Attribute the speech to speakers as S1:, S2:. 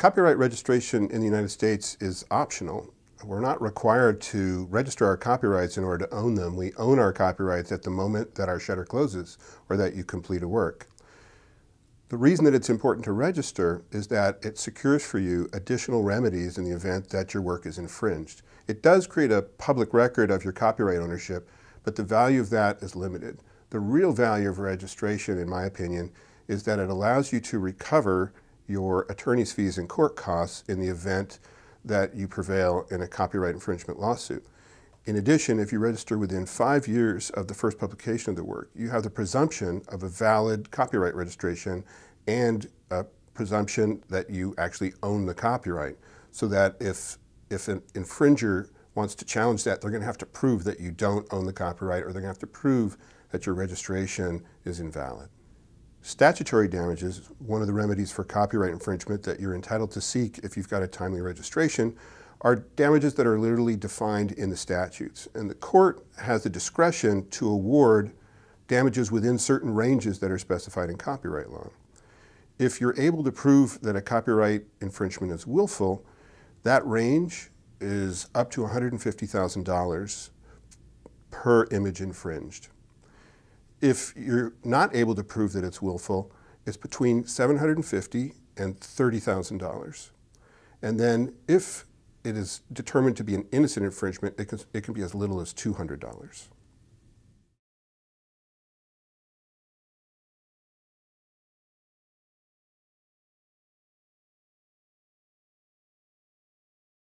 S1: Copyright registration in the United States is optional. We're not required to register our copyrights in order to own them. We own our copyrights at the moment that our shutter closes or that you complete a work. The reason that it's important to register is that it secures for you additional remedies in the event that your work is infringed. It does create a public record of your copyright ownership, but the value of that is limited. The real value of registration, in my opinion, is that it allows you to recover your attorney's fees and court costs in the event that you prevail in a copyright infringement lawsuit. In addition, if you register within five years of the first publication of the work, you have the presumption of a valid copyright registration and a presumption that you actually own the copyright. So that if, if an infringer wants to challenge that, they're going to have to prove that you don't own the copyright or they're going to have to prove that your registration is invalid. Statutory damages one of the remedies for copyright infringement that you're entitled to seek if you've got a timely registration are damages that are literally defined in the statutes. And the court has the discretion to award damages within certain ranges that are specified in copyright law. If you're able to prove that a copyright infringement is willful, that range is up to $150,000 per image infringed. If you're not able to prove that it's willful, it's between $750 and $30,000. And then if it is determined to be an innocent infringement, it can, it can be as little as $200.